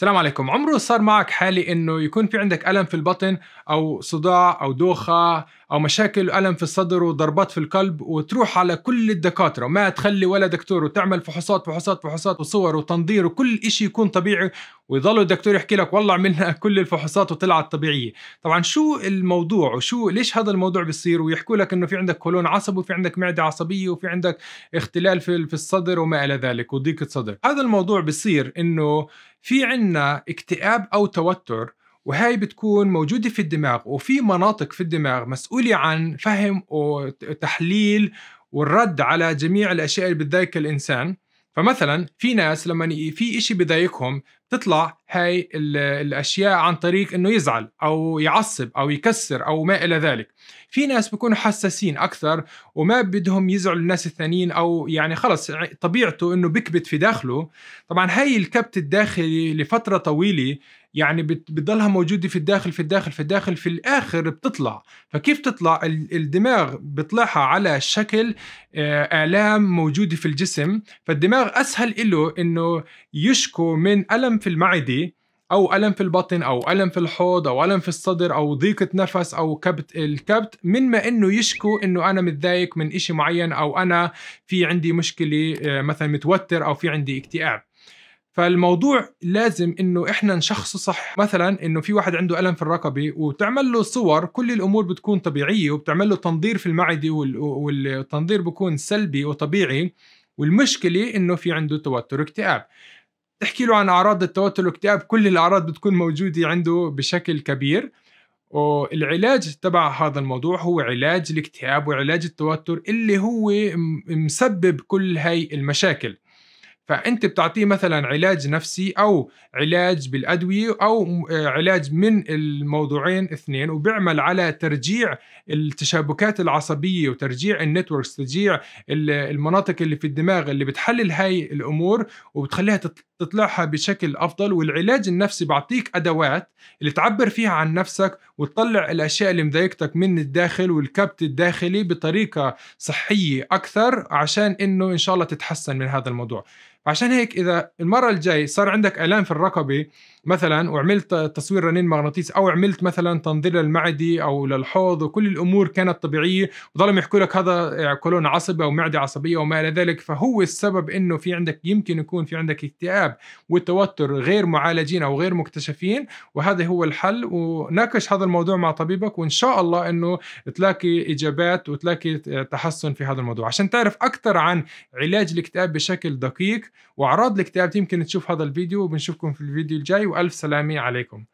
السلام عليكم عمره صار معك حالة انه يكون في عندك الم في البطن او صداع او دوخه او مشاكل الم في الصدر وضربات في القلب وتروح على كل الدكاتره ما تخلي ولا دكتور وتعمل فحوصات فحوصات فحوصات وصور وتنظير وكل إشي يكون طبيعي ويضل الدكتور يحكي لك والله عملنا كل الفحوصات وطلعت طبيعيه طبعا شو الموضوع وشو ليش هذا الموضوع بيصير ويحكوا لك انه في عندك كولون عصب وفي عندك معده عصبيه وفي عندك اختلال في الصدر وما الى ذلك وضيقه صدر هذا الموضوع بيصير انه في عنا اكتئاب أو توتر وهي بتكون موجودة في الدماغ وفي مناطق في الدماغ مسؤولة عن فهم وتحليل والرد على جميع الأشياء اللي بتضايق الإنسان فمثلا في ناس لما في إشي بضايقهم بتطلع هاي الأشياء عن طريق إنه يزعل أو يعصب أو يكسر أو ما إلى ذلك في ناس بيكونوا حساسين أكثر وما بدهم يزعلوا الناس الثانيين أو يعني خلص طبيعته إنه بكبت في داخله طبعا هاي الكبت الداخلي لفترة طويلة يعني بتضلها موجوده في الداخل في الداخل في الداخل في الاخر بتطلع فكيف تطلع الدماغ بيطلعها على شكل آه، الام موجوده في الجسم فالدماغ اسهل له انه يشكو من الم في المعده او الم في البطن او الم في الحوض او الم في الصدر او ضيقه نفس او كبت الكبت من ما انه يشكو انه انا متضايق من إشي معين او انا في عندي مشكله آه، مثلا متوتر او في عندي اكتئاب فالموضوع لازم انه احنا نشخصه صح مثلا انه في واحد عنده الم في الرقبه وتعمل له صور كل الامور بتكون طبيعيه وبتعمل له تنظير في المعده والتنظير بكون سلبي وطبيعي والمشكله انه في عنده توتر اكتئاب تحكي له عن اعراض التوتر والاكتئاب كل الاعراض بتكون موجوده عنده بشكل كبير والعلاج تبع هذا الموضوع هو علاج الاكتئاب وعلاج التوتر اللي هو مسبب كل هاي المشاكل فانت بتعطيه مثلا علاج نفسي او علاج بالادويه او آه، علاج من الموضوعين اثنين وبيعمل على ترجيع التشابكات العصبيه وترجيع النتوركس ترجيع المناطق اللي في الدماغ اللي بتحلل هاي الامور وبتخليها تطلعها بشكل افضل والعلاج النفسي بيعطيك ادوات اللي تعبر فيها عن نفسك وتطلع الاشياء اللي مضايقتك من الداخل والكبت الداخلي بطريقه صحيه اكثر عشان انه ان شاء الله تتحسن من هذا الموضوع فعشان هيك اذا المره الجاي صار عندك الام في الرقبه مثلا وعملت تصوير رنين مغناطيسي او عملت مثلا تنظير للمعدي او للحوض وكل الامور كانت طبيعيه وظلم يحكوا لك هذا كولون عصبي او معده عصبيه وما الى ذلك فهو السبب انه في عندك يمكن يكون في عندك اكتئاب وتوتر غير معالجين او غير مكتشفين وهذا هو الحل وناقش هذا الموضوع مع طبيبك وان شاء الله انه تلاقي اجابات وتلاقي تحسن في هذا الموضوع عشان تعرف اكثر عن علاج الاكتئاب بشكل دقيق واعراض الكتاب يمكن تشوف هذا الفيديو وبنشوفكم في الفيديو الجاي والف سلامه عليكم